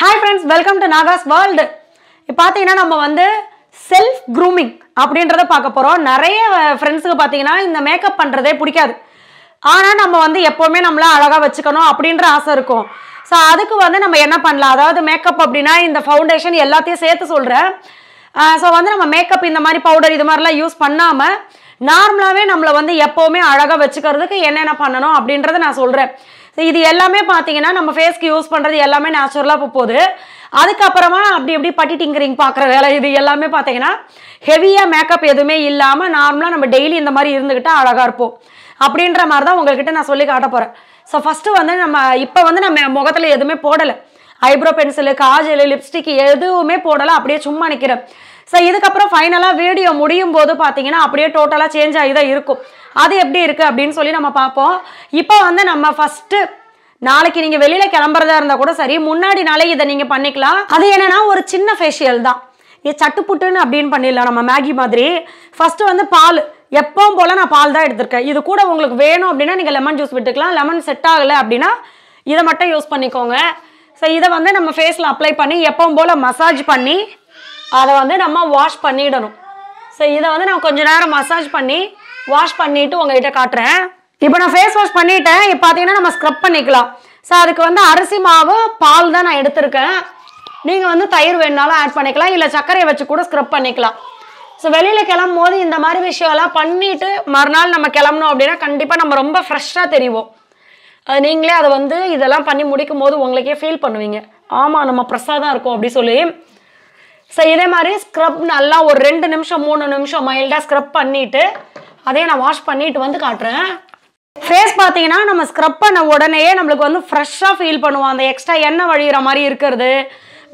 hi friends welcome to Naga's world இப்போ பார்த்தீங்கன்னா நம்ம வந்து செல்ஃப் க்ரூமிங் அப்படின்றத பார்க்க போகிறோம் நிறைய ஃப்ரெண்ட்ஸுக்கு பார்த்தீங்கன்னா இந்த மேக்கப் பண்ணுறதே பிடிக்காது ஆனால் நம்ம வந்து எப்போவுமே நம்மளை அழகாக வச்சுக்கணும் அப்படின்ற ஆசை இருக்கும் ஸோ அதுக்கு வந்து நம்ம என்ன பண்ணலாம் அதாவது மேக்கப் அப்படின்னா இந்த ஃபவுண்டேஷன் எல்லாத்தையும் சேர்த்து சொல்கிறேன் ஸோ வந்து நம்ம மேக்கப் இந்த மாதிரி பவுடர் இது மாதிரிலாம் யூஸ் பண்ணாமல் நார்மலாகவே நம்மளை வந்து எப்போவுமே அழகாக வச்சுக்கிறதுக்கு என்னென்ன பண்ணணும் அப்படின்றத நான் சொல்கிறேன் இது எல்லாமே பார்த்தீங்கன்னா நம்ம ஃபேஸ்க்கு யூஸ் பண்ணுறது எல்லாமே நேச்சுரலாக போகுது அதுக்கப்புறமா அப்படி எப்படி பட்டி பார்க்குற வேலை இது எல்லாமே பார்த்தீங்கன்னா ஹெவியாக மேக்கப் எதுவுமே இல்லாமல் நார்மலாக நம்ம டெய்லி இந்த மாதிரி இருந்துக்கிட்டால் அழகாக இருப்போம் அப்படின்ற மாதிரி தான் உங்கள்கிட்ட நான் சொல்லி காட்ட போகிறேன் ஸோ ஃபஸ்ட்டு வந்து நம்ம இப்போ வந்து நம்ம முகத்தில் எதுவுமே போடலை ஐப்ரோ பென்சிலு காஜல் லிப்ஸ்டிக் எதுவுமே போடலை அப்படியே சும்மா நிற்கிறேன் ஸோ இதுக்கப்புறம் ஃபைனலாக வீடியோ முடியும் போது பார்த்தீங்கன்னா அப்படியே டோட்டலாக சேஞ்ச் ஆகி தான் இருக்கும் அது எப்படி இருக்குது அப்படின்னு சொல்லி நம்ம பார்ப்போம் இப்போ வந்து நம்ம ஃபஸ்ட்டு நாளைக்கு நீங்கள் வெளியில் கிளம்புறதா இருந்தால் கூட சரி முன்னாடி நாளே இதை நீங்கள் பண்ணிக்கலாம் அது என்னென்னா ஒரு சின்ன ஃபேஷியல் தான் இது சட்டுப்புட்டுன்னு அப்படின்னு பண்ணிடலாம் நம்ம மேகி மாதிரி ஃபஸ்ட்டு வந்து பால் எப்பவும் போல் நான் பால் தான் எடுத்திருக்கேன் இது கூட உங்களுக்கு வேணும் அப்படின்னா நீங்கள் லெமன் ஜூஸ் விட்டுக்கலாம் லெமன் செட் ஆகலை அப்படின்னா இதை மட்டும் யூஸ் பண்ணிக்கோங்க ஸோ இதை வந்து நம்ம ஃபேஸில் அப்ளை பண்ணி எப்பவும் போல் மசாஜ் பண்ணி அதை வந்து நம்ம வாஷ் பண்ணிடணும் ஸோ இதை வந்து நான் கொஞ்சம் நேரம் மசாஜ் பண்ணி வாஷ் பண்ணிவிட்டு உங்ககிட்ட காட்டுறேன் இப்போ நான் ஃபேஸ் வாஷ் பண்ணிட்டேன் இப்போ பார்த்தீங்கன்னா நம்ம ஸ்க்ரப் பண்ணிக்கலாம் ஸோ அதுக்கு வந்து அரிசி மாவு பால் தான் நான் எடுத்திருக்கேன் நீங்கள் வந்து தயிர் வேணுனாலும் ஆட் பண்ணிக்கலாம் இல்லை சர்க்கரையை வச்சு கூட ஸ்க்ரப் பண்ணிக்கலாம் ஸோ வெளியில் கிளம்பும் போது இந்த மாதிரி விஷயம்லாம் பண்ணிவிட்டு மறுநாள் நம்ம கிளம்பணும் அப்படின்னா கண்டிப்பாக நம்ம ரொம்ப ஃப்ரெஷ்ஷாக தெரிவோம் நீங்களே அதை வந்து இதெல்லாம் பண்ணி முடிக்கும் போது உங்களுக்கே ஃபீல் பண்ணுவீங்க ஆமாம் நம்ம ஃப்ரெஷ்ஷாக தான் இருக்கும் அப்படி சொல்லி ஸோ இதே மாதிரி ஸ்க்ரப் நல்லா ஒரு ரெண்டு நிமிஷம் மூணு நிமிஷம் மைல்டாக ஸ்க்ரப் பண்ணிவிட்டு அதே நான் வாஷ் பண்ணிட்டு வந்து காட்டுறேன் ஃபேஸ் பார்த்தீங்கன்னா நம்ம ஸ்க்ரப் பண்ண உடனேயே நம்மளுக்கு வந்து ஃப்ரெஷ்ஷாக ஃபீல் பண்ணுவோம் அந்த எக்ஸ்ட்ரா எண்ணெய் வழிகிற மாதிரி இருக்கிறது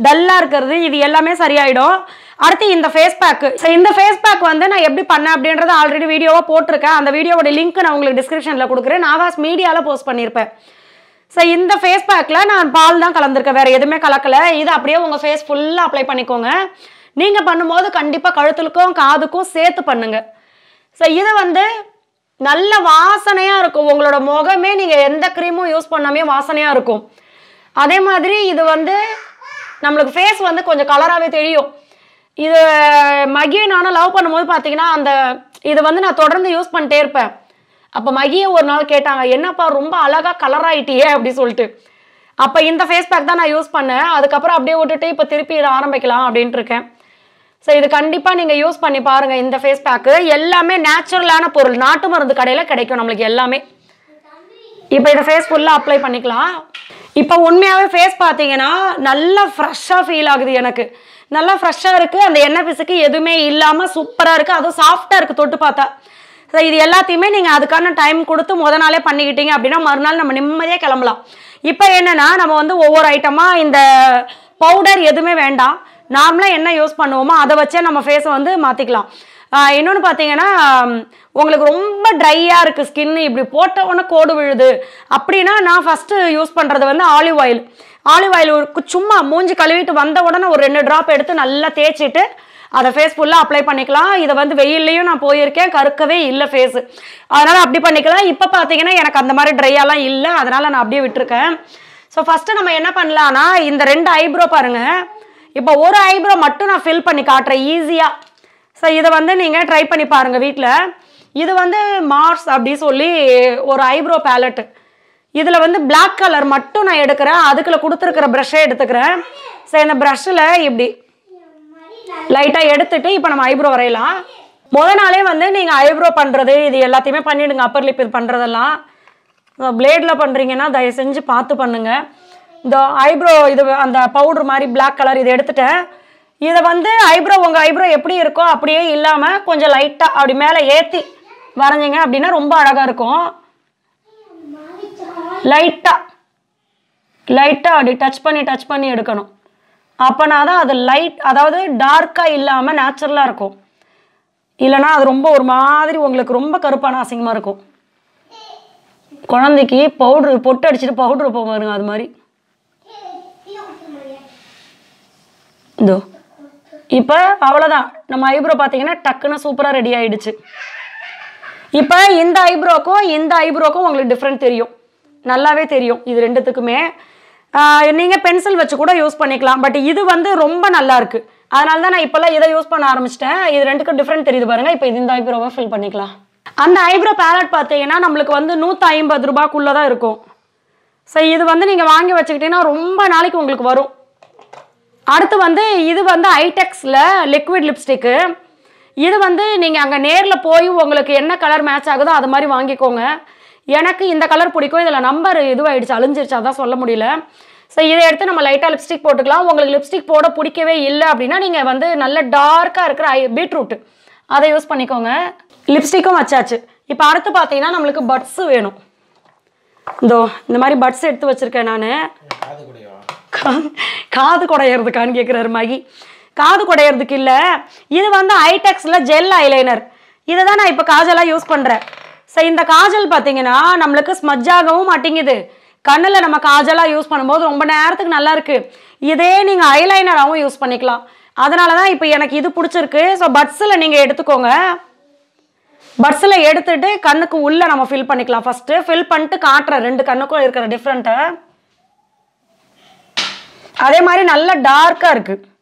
டல்லாக இருக்கிறது இது எல்லாமே சரியாயிடும் அடுத்து இந்த ஃபேஸ் பேக்கு ஸோ இந்த ஃபேஸ் பேக் வந்து நான் எப்படி பண்ணேன் அப்படின்றத ஆல்ரெடி வீடியோவாக போட்டிருக்கேன் அந்த வீடியோவோட லிங்க் நான் உங்களுக்கு டிஸ்கிரிப்ஷனில் கொடுக்குறேன் நாகாஸ் மீடியாவில் போஸ்ட் பண்ணியிருப்பேன் ஸோ இந்த ஃபேஸ் பேக்கில் நான் பால் தான் கலந்துருக்கேன் வேறு எதுவுமே கலக்கலை இது அப்படியே உங்கள் ஃபேஸ் ஃபுல்லாக அப்ளை பண்ணிக்கோங்க நீங்கள் பண்ணும்போது கண்டிப்பாக கழுத்துக்கும் காதுக்கும் சேர்த்து பண்ணுங்கள் ஸோ இது வந்து நல்ல வாசனையாக இருக்கும் உங்களோட முகமே நீங்கள் எந்த க்ரீமும் யூஸ் பண்ணாமே வாசனையாக இருக்கும் அதே மாதிரி இது வந்து நம்மளுக்கு ஃபேஸ் வந்து கொஞ்சம் கலராகவே தெரியும் இது மகியை நானும் லவ் பண்ணும்போது பார்த்தீங்கன்னா அந்த இது வந்து நான் தொடர்ந்து யூஸ் பண்ணிட்டே இருப்பேன் அப்போ மகியை ஒரு நாள் கேட்டாங்க என்னப்பா ரொம்ப அழகாக கலர் ஆயிட்டியே அப்படி சொல்லிட்டு அப்போ இந்த ஃபேஸ் பேக் தான் நான் யூஸ் பண்ணேன் அதுக்கப்புறம் அப்படியே விட்டுட்டு இப்போ திருப்பி இதை ஆரம்பிக்கலாம் அப்படின்ட்டு இருக்கேன் ஸோ இது கண்டிப்பாக நீங்கள் யூஸ் பண்ணி பாருங்கள் இந்த ஃபேஸ் பேக்கு எல்லாமே நேச்சுரலான பொருள் நாட்டு மருந்து கடையில் கிடைக்கும் நம்மளுக்கு எல்லாமே இப்போ இதை ஃபேஸ் ஃபுல்லாக அப்ளை பண்ணிக்கலாம் இப்போ உண்மையாகவே ஃபேஸ் பார்த்தீங்கன்னா நல்லா ஃப்ரெஷ்ஷாக ஃபீல் ஆகுது எனக்கு நல்லா ஃப்ரெஷ்ஷாக இருக்குது அந்த எண்ணெய் பிசுக்கு எதுவுமே இல்லாமல் சூப்பராக இருக்குது அதுவும் சாஃப்டாக இருக்குது தொட்டு பார்த்தா ஸோ இது எல்லாத்தையுமே நீங்கள் அதுக்கான டைம் கொடுத்து முத நாளே பண்ணிக்கிட்டீங்க அப்படின்னா மறுநாள் நம்ம நிம்மதியாக கிளம்பலாம் இப்போ என்னென்னா நம்ம வந்து ஒவ்வொரு ஐட்டமாக இந்த பவுடர் எதுவுமே வேண்டாம் நார்மலாக என்ன யூஸ் பண்ணுவோமோ அதை வச்சே நம்ம ஃபேஸை வந்து மாற்றிக்கலாம் இன்னொன்று பார்த்தீங்கன்னா உங்களுக்கு ரொம்ப ட்ரையாக இருக்குது ஸ்கின் இப்படி போட்ட உடனே கோடு விழுது அப்படின்னா நான் ஃபஸ்ட்டு யூஸ் பண்ணுறது வந்து ஆலிவ் ஆயில் ஆலிவ் ஆயில் சும்மா மூஞ்சி கழுவிட்டு வந்த உடனே ஒரு ரெண்டு ட்ராப் எடுத்து நல்லா தேய்ச்சிட்டு அதை ஃபேஸ் ஃபுல்லாக அப்ளை பண்ணிக்கலாம் இதை வந்து வெயில்லையும் நான் போயிருக்கேன் கருக்கவே இல்லை ஃபேஸு அதனால் அப்படி பண்ணிக்கலாம் இப்போ பார்த்தீங்கன்னா எனக்கு அந்த மாதிரி ட்ரையெல்லாம் இல்லை அதனால் நான் அப்படியே விட்டுருக்கேன் ஸோ ஃபஸ்ட்டு நம்ம என்ன பண்ணலான்னா இந்த ரெண்டு ஐப்ரோ பாருங்கள் இப்போ ஒரு ஐப்ரோ மட்டும் நான் ஃபில் பண்ணி காட்டுறேன் ஈஸியாக ஸோ இதை வந்து நீங்கள் ட்ரை பண்ணி பாருங்கள் வீட்டில் இது வந்து மார்ஸ் அப்படி சொல்லி ஒரு ஐப்ரோ பேலட்டு இதில் வந்து பிளாக் கலர் மட்டும் நான் எடுக்கிறேன் அதுக்குள்ளே கொடுத்துருக்கிற ப்ரஷ்ஷே எடுத்துக்கிறேன் ஸோ இந்த ப்ரஷ்ஷில் இப்படி லைட்டாக எடுத்துட்டு இப்போ நம்ம ஐப்ரோ வரையலாம் முத நாளே வந்து நீங்கள் ஐப்ரோ பண்ணுறது இது எல்லாத்தையுமே பண்ணிவிடுங்க அப்பர் லிப் இது பண்ணுறதெல்லாம் பிளேடில் பண்ணுறீங்கன்னா தயவு செஞ்சு பார்த்து பண்ணுங்கள் இந்த ஐப்ரோ இது அந்த பவுட்ரு மாதிரி பிளாக் கலர் இது எடுத்துட்டேன் இதை வந்து ஐப்ரோ உங்கள் ஐப்ரோ எப்படி இருக்கோ அப்படியே இல்லாமல் கொஞ்சம் லைட்டாக அப்படி மேலே ஏற்றி வரைஞ்சிங்க அப்படின்னா ரொம்ப அழகாக இருக்கும் லைட்டாக லைட்டாக அப்படி டச் பண்ணி டச் பண்ணி எடுக்கணும் அப்போனா தான் அது லைட் அதாவது டார்க்காக இல்லாமல் நேச்சுரலாக இருக்கும் இல்லைனா அது ரொம்ப ஒரு மாதிரி உங்களுக்கு ரொம்ப கருப்பான அசிங்கமாக இருக்கும் குழந்தைக்கு பவுட்ரு பொட்டு அடிச்சுட்டு பவுட்ரு போவாருங்க அது மாதிரி இதோ இப்போ அவ்வளோதான் நம்ம ஐப்ரோ பார்த்தீங்கன்னா டக்குன்னு சூப்பராக ரெடி ஆகிடுச்சு இப்போ இந்த ஐப்ரோக்கும் இந்த ஐப்ரோக்கும் உங்களுக்கு டிஃப்ரெண்ட் தெரியும் நல்லாவே தெரியும் இது ரெண்டுத்துக்குமே நீங்கள் பென்சில் வச்சு கூட யூஸ் பண்ணிக்கலாம் பட் இது வந்து ரொம்ப நல்லா இருக்கு அதனால தான் நான் இப்போல்லாம் இதை யூஸ் பண்ண ஆரம்பிச்சிட்டேன் இது ரெண்டுக்கும் டிஃப்ரெண்ட் தெரியுது பாருங்க இப்போ இது இந்த ஐப்ரோவை ஃபில் பண்ணிக்கலாம் அந்த ஐப்ரோ பேலட் பார்த்தீங்கன்னா நம்மளுக்கு வந்து நூற்றி ஐம்பது ரூபாய்க்குள்ளே தான் இருக்கும் ஸோ இது வந்து நீங்கள் வாங்கி வச்சுக்கிட்டிங்கன்னா ரொம்ப நாளைக்கு உங்களுக்கு வரும் அடுத்து வந்து இது வந்து ஐடெக்ஸில் லிக்விட் லிப்ஸ்டிக்கு இது வந்து நீங்கள் அங்கே நேரில் போய் உங்களுக்கு என்ன கலர் மேட்ச் ஆகுதோ அது மாதிரி வாங்கிக்கோங்க எனக்கு இந்த கலர் பிடிக்கும் இதில் நம்பர் இதுவாகிடுச்சு அழிஞ்சிருச்சு அதான் சொல்ல முடியல ஸோ இதை எடுத்து நம்ம லைட்டாக லிப்ஸ்டிக் போட்டுக்கலாம் உங்களுக்கு லிப்ஸ்டிக் போட பிடிக்கவே இல்லை அப்படின்னா நீங்கள் வந்து நல்ல டார்க்காக இருக்கிற ஐ பீட்ரூட் அதை யூஸ் பண்ணிக்கோங்க லிப்ஸ்டிக்கும் வச்சாச்சு இப்போ அடுத்து பார்த்தீங்கன்னா நம்மளுக்கு பட்ஸு வேணும் இதோ இந்த மாதிரி பட்ஸ் எடுத்து வச்சுருக்கேன் நான் காது குடையிறதுக்கான்னு கேட்குறாரு மகி காது குடையிறதுக்கு இல்லை இது வந்து ஐடெக்ஸில் ஜெல் ஐலைனர் இதை தான் நான் இப்போ காஜலாக யூஸ் பண்ணுறேன் ஸோ இந்த காஜல் பார்த்தீங்கன்னா நம்மளுக்கு ஸ்மஜ்ஜாகவும் மாட்டேங்குது கண்ணில் நம்ம காஜலாக யூஸ் பண்ணும்போது ரொம்ப நேரத்துக்கு நல்லா இருக்குது இதே நீங்கள் ஐலைனராகவும் யூஸ் பண்ணிக்கலாம் அதனால தான் இப்போ எனக்கு இது பிடிச்சிருக்கு ஸோ பட்ஸில் நீங்கள் எடுத்துக்கோங்க பட்ஸில் எடுத்துட்டு கண்ணுக்கு உள்ளே நம்ம ஃபில் பண்ணிக்கலாம் ஃபஸ்ட்டு ஃபில் பண்ணிட்டு காட்டுறேன் ரெண்டு கண்ணுக்கும் இருக்கிற டிஃப்ரெண்ட்டை அதே மாதிரி நல்ல டார்க்காக இருக்குது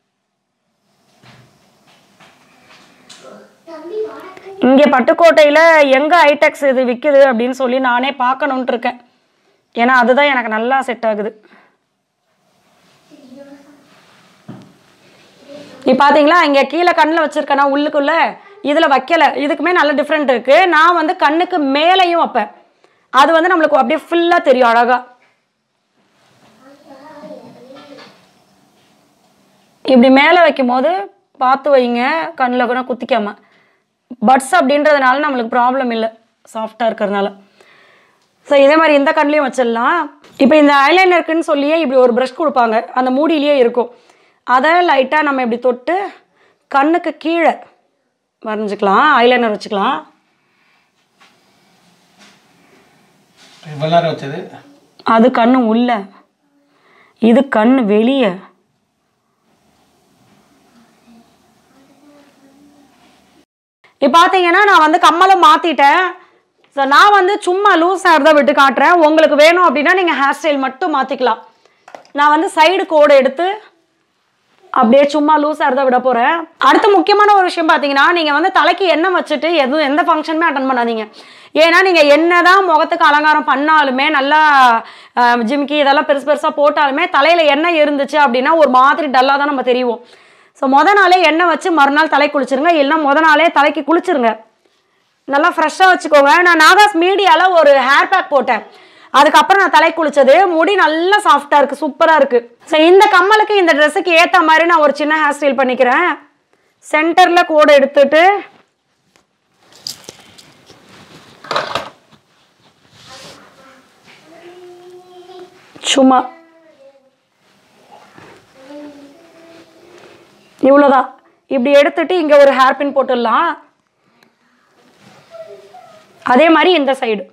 இங்கே பட்டுக்கோட்டையில் எங்கே ஹைடெக்ஸ் e இது விற்குது அப்படின்னு சொல்லி நானே பார்க்கணுன்ட்டு இருக்கேன் ஏன்னா அதுதான் எனக்கு நல்லா செட் ஆகுது நீ பார்த்தீங்களா இங்கே கீழே கண்ணில் வச்சுருக்கேனா உள்ளுக்குள்ளே இதில் வைக்கலை இதுக்குமே நல்ல டிஃப்ரெண்ட் இருக்குது நான் வந்து கண்ணுக்கு மேலேயும் வைப்பேன் அது வந்து நம்மளுக்கு அப்படியே ஃபுல்லாக தெரியும் அழகாக இப்படி மேலே வைக்கும் போது பார்த்து வைங்க கண்ணில் கூட குத்திக்காமல் பட்ஸ் அப்படின்றதுனால நம்மளுக்கு ப்ராப்ளம் இல்லை சாஃப்டாக இருக்கிறதுனால ஸோ இதே மாதிரி இந்த கண்லேயும் வச்சிடலாம் இப்போ இந்த ஐலைனருக்குன்னு சொல்லியே இப்படி ஒரு ப்ரஷ் கொடுப்பாங்க அந்த மூடியிலேயே இருக்கும் அதை லைட்டாக நம்ம இப்படி தொட்டு கண்ணுக்கு கீழே வரைஞ்சிக்கலாம் ஐலைனர் வச்சுக்கலாம் அது கண்ணு உள்ள இது கண் வெளியே இப்போ பார்த்தீங்கன்னா நான் வந்து கம்மலை மாற்றிட்டேன் ஸோ நான் வந்து சும்மா லூஸ் ஹேர் தான் விட்டு காட்டுறேன் உங்களுக்கு வேணும் அப்படின்னா நீங்கள் ஹேர் ஸ்டைல் மட்டும் மாற்றிக்கலாம் நான் வந்து சைடு கோடு எடுத்து அப்படியே சும்மா லூஸாக இருந்தால் விட போகிறேன் அடுத்த முக்கியமான ஒரு விஷயம் பார்த்தீங்கன்னா நீங்கள் வந்து தலைக்கு எண்ணெய் வச்சுட்டு எதுவும் எந்த ஃபங்க்ஷனுமே அட்டன் பண்ணாதீங்க ஏன்னா நீங்கள் என்ன தான் முகத்துக்கு அலங்காரம் பண்ணாலுமே நல்லா ஜிம்கி இதெல்லாம் பெருசு பெருசாக போட்டாலுமே தலையில் எண்ணெய் இருந்துச்சு அப்படின்னா ஒரு மாதிரி டல்லாக தான் நம்ம தெரியும் ஸோ மொதல் நாளே எண்ணெய் வச்சு மறுநாள் தலை குளிச்சுருங்க இல்லைனா மொதல் நாளே தலைக்கு குளிச்சுருங்க நல்லா ஃப்ரெஷ்ஷாக வச்சுக்கோங்க நான் நாகாஸ் மீடியாவில் ஒரு ஹேர் பேக் போட்டேன் அதுக்கப்புறம் நான் தலை குளித்தது முடி நல்லா சாஃப்டாக இருக்குது சூப்பராக இருக்குது ஸோ இந்த கம்மலுக்கு இந்த ட்ரெஸ்ஸுக்கு ஏற்ற மாதிரி நான் ஒரு சின்ன ஹேர் ஸ்டைல் பண்ணிக்கிறேன் சென்டரில் கூடை எடுத்துட்டு சும்மா இவ்வளோதான் இப்படி எடுத்துட்டு இங்கே ஒரு ஹேர்பின் போட்டுடலாம் அதே மாதிரி இந்த சைடு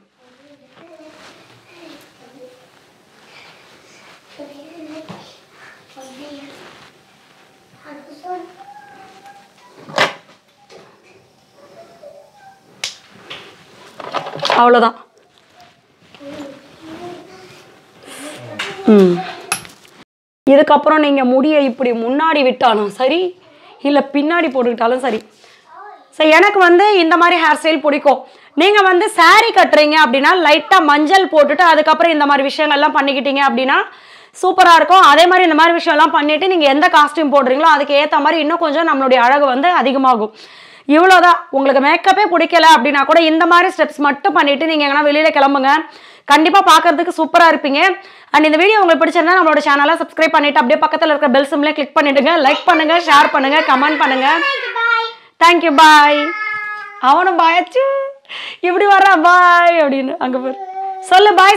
அவ்வளோதான் ம் இதுக்கப்புறம் நீங்கள் முடியை இப்படி முன்னாடி விட்டாலும் சரி இல்லை பின்னாடி போட்டுக்கிட்டாலும் சரி ஸோ எனக்கு வந்து இந்த மாதிரி ஹேர் ஸ்டைல் பிடிக்கும் நீங்கள் வந்து சாரீ கட்டுறீங்க அப்படின்னா லைட்டாக மஞ்சள் போட்டுட்டு அதுக்கப்புறம் இந்த மாதிரி விஷயங்கள்லாம் பண்ணிக்கிட்டீங்க அப்படின்னா சூப்பராக இருக்கும் அதே மாதிரி இந்த மாதிரி விஷயம்லாம் பண்ணிவிட்டு நீங்கள் எந்த காஸ்ட்யூம் போடுறீங்களோ அதுக்கு ஏற்ற மாதிரி இன்னும் கொஞ்சம் நம்மளுடைய அழகு வந்து அதிகமாகும் இவ்வளோதான் உங்களுக்கு மேக்கப்பே பிடிக்கல அப்படின்னா கூட இந்த மாதிரி ஸ்டெப்ஸ் மட்டும் பண்ணிவிட்டு நீங்கள் எங்கன்னா வெளியில் கிளம்புங்க கண்டிப்பாக பார்க்கறதுக்கு சூப்பராக இருப்பீங்க அண்ட் இந்த வீடியோ உங்களுக்கு பிடிச்சிருந்தா நம்மளோட சேனலாக சப்ஸ்கிரைப் பண்ணிட்டு அப்படியே பக்கத்தில் இருக்கிற பெல் சிம்லேயே கிளிக் பண்ணிடுங்க லைக் பண்ணுங்க ஷேர் பண்ணுங்க கமெண்ட் பண்ணுங்க தேங்க்யூ பாய் அவனும் பாயாச்சும் இப்படி வர்றா பாய் அப்படின்னு அங்கே போய் சொல்லு பாய்